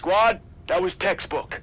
squad, that was textbook.